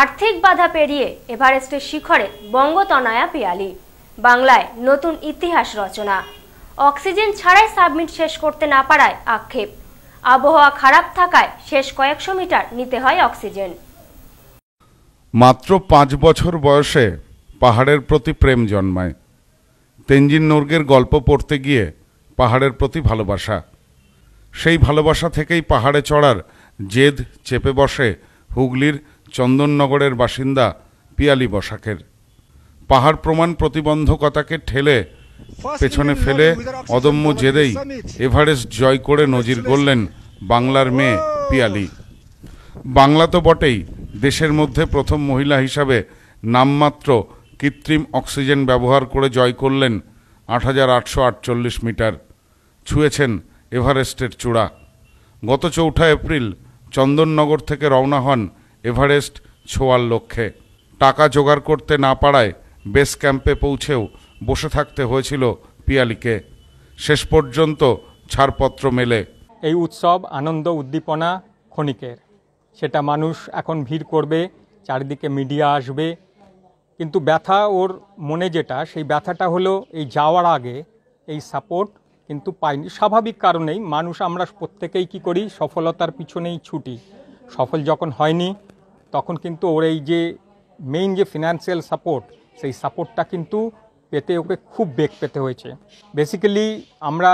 আর্থিক বাধা পেরিয়ে এভারেস্টের শিখরে বঙ্গতনায়া পিয়ালি বাংলায় নতুন ইতিহাস রচনা অক্সিজেন ছাড়াই সাবমিট শেষ করতে না পারায় আক্ষেপ আবহাওয়া খারাপ থাকায় শেষ কয়েকশো মিটার নিতে হয় অক্সিজেন মাত্র পাঁচ বছর বয়সে পাহাড়ের প্রতি প্রেম জন্মায় তেঞ্জিন নর্গের গল্প পড়তে গিয়ে পাহাড়ের প্রতি ভালোবাসা সেই ভালোবাসা থেকেই পাহাড়ে চড়ার জেদ চেপে বসে হুগলির চন্দননগরের বাসিন্দা পিয়ালি বসাকের পাহাড় প্রমাণ প্রতিবন্ধকতাকে ঠেলে পেছনে ফেলে অদম্য জেদেই এভারেস্ট জয় করে নজির গড়লেন বাংলার মেয়ে পিয়ালি বাংলা তো বটেই দেশের মধ্যে প্রথম মহিলা হিসাবে নামমাত্র কৃত্রিম অক্সিজেন ব্যবহার করে জয় করলেন আট মিটার ছুঁয়েছেন এভারেস্টের চূড়া গত চৌঠা এপ্রিল চন্দননগর থেকে রওনা হন এভারেস্ট ছোঁয়ার লক্ষ্যে টাকা জোগাড় করতে না পারায় বেস ক্যাম্পে পৌঁছেও বসে থাকতে হয়েছিল পিয়ালিকে শেষ পর্যন্ত ছাড়পত্র মেলে এই উৎসব আনন্দ উদ্দীপনা ক্ষণিকের সেটা মানুষ এখন ভিড় করবে চারিদিকে মিডিয়া আসবে কিন্তু ব্যথা ওর মনে যেটা সেই ব্যথাটা হলো এই যাওয়ার আগে এই সাপোর্ট কিন্তু পাইনি স্বাভাবিক কারণেই মানুষ আমরা প্রত্যেকেই কি করি সফলতার পিছনেই ছুটি সফল যখন হয়নি তখন কিন্তু ওর এই যে মেইন যে ফিনান্সিয়াল সাপোর্ট সেই সাপোর্টটা কিন্তু পেতে ওকে খুব বেগ পেতে হয়েছে বেসিক্যালি আমরা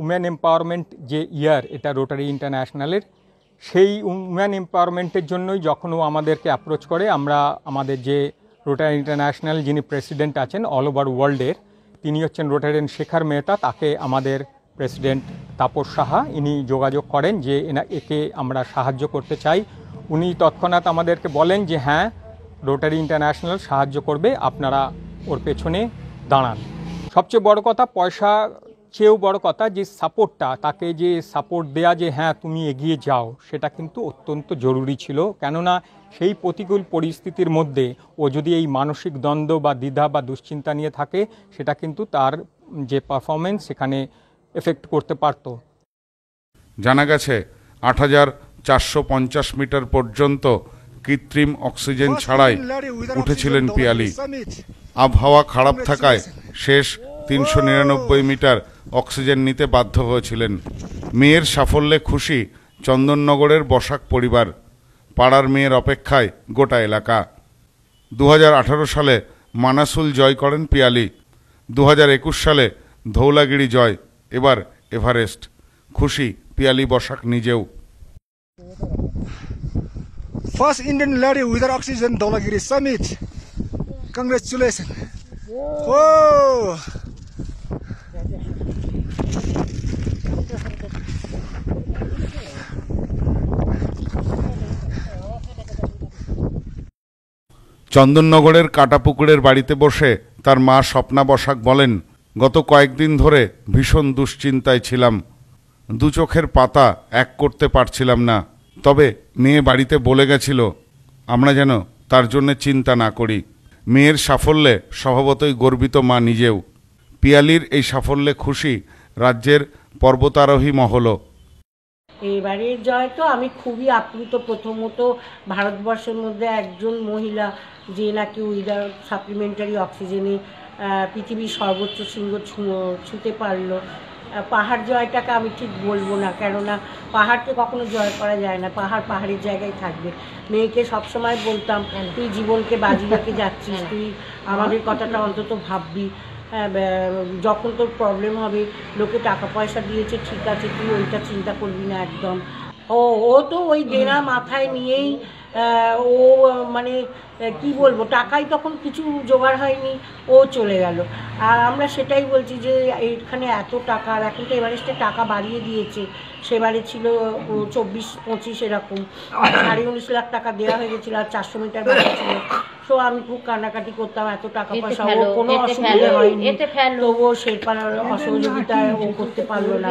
উম্যান এম্পাওয়ারমেন্ট যে ইয়ার এটা রোটারি ইন্টারন্যাশনালের সেই উম্যান এম্পাওয়ারমেন্টের জন্যই যখন ও আমাদেরকে অ্যাপ্রোচ করে আমরা আমাদের যে রোটারি ইন্টারন্যাশনাল যিনি প্রেসিডেন্ট আছেন অল ওভার ওয়ার্ল্ডের তিনি হচ্ছেন রোটারিয়ান শেখার মেহতা তাকে আমাদের প্রেসিডেন্ট তাপস সাহা ইনি যোগাযোগ করেন যে এনা একে আমরা সাহায্য করতে চাই উনি তৎক্ষণাৎ আমাদেরকে বলেন যে হ্যাঁ রোটারি ইন্টারন্যাশনাল সাহায্য করবে আপনারা ওর পেছনে দাঁড়ান সবচেয়ে বড় কথা পয়সা চেয়েও বড় কথা যে সাপোর্টটা তাকে যে সাপোর্ট দেয়া যে হ্যাঁ তুমি এগিয়ে যাও সেটা কিন্তু অত্যন্ত জরুরি ছিল কেননা সেই প্রতিকূল পরিস্থিতির মধ্যে ও যদি এই মানসিক দ্বন্দ্ব বা দ্বিধা বা দুশ্চিন্তা নিয়ে থাকে সেটা কিন্তু তার যে পারফরমেন্স সেখানে এফেক্ট করতে পারত জানা গেছে আট হাজার চারশো মিটার পর্যন্ত কৃত্রিম অক্সিজেন ছাড়াই উঠেছিলেন পিয়ালি আবহাওয়া খারাপ থাকায় শেষ তিনশো নিরানব্বই মিটার অক্সিজেন নিতে বাধ্য হয়েছিলেন মেয়ের সাফল্যে খুশি চন্দননগরের বসাক পরিবার পাড়ার মেয়ের অপেক্ষায় গোটা এলাকা দু সালে মানাসুল জয় করেন পিয়ালি দু সালে ধৌলাগিরি জয় এবার এভারেস্ট খুশি পিয়ালি বসাক নিজেও First Indian lady with her oxygen Dolagiri summit. Congratulations. Whoa. চন্দননগরের কাটাপুকুরের বাড়িতে বসে তার মা স্বপ্না বসাক বলেন গত কয়েকদিন ধরে ভীষণ দুশ্চিন্তায় ছিলাম দু চোখের পাতা এক করতে পারছিলাম না তবে মেয়ে বাড়িতে বলে গেছিল আমরা যেন তার জন্য চিন্তা না করি মেয়ের সাফল্যে স্বভাবতই গর্বিত মা নিজেও পিয়ালির এই সাফল্যে খুশি রাজ্যের পর্বতারোহী মহলও এবারের জয় তো আমি খুবই আপ্লুত প্রথমত ভারতবর্ষের মধ্যে একজন মহিলা যে নাকি উইদার সাপ্লিমেন্টারি অক্সিজেনে পৃথিবীর সর্বোচ্চ শৃঙ্গ ছুঁতে পারলো পাহাড় জয়টাকে আমি ঠিক বলবো না কেননা পাহাড়কে কখনো জয় করা যায় না পাহাড় পাহাড়ের জায়গায় থাকবে মেয়েকে সবসময় বলতাম তুই জীবনকে বাজি রেখে যাচ্ছিস তুই আমাদের কথাটা অন্তত ভাববি হ্যাঁ, যখন তোর প্রবলেম হবে লোকে টাকা পয়সা দিয়েছে ঠিক আছে তুই ওইটা চিন্তা করবি না একদম ও ও তো ওই ডেরা মাথায় নিয়েই ও মানে কি বলবো টাকাই তখন কিছু জোগাড় হয়নি ও চলে গেল আর আমরা সেটাই বলছি যে এখানে এত টাকা আর এখন তো এভারেস্টে টাকা বাড়িয়ে দিয়েছে সেবারে ছিল চব্বিশ পঁচিশ এরকম সাড়ে উনিশ লাখ টাকা দেওয়া হয়ে গেছিলো আর চারশো মিটার বাকি ছিল তো আমি খুব কান্নাকাটি করতাম এত টাকা পয়সা ও কোনো অসুবিধা হয়নি তবুও শেরপাড়ার অসহযোগিতায় ও করতে পারলো না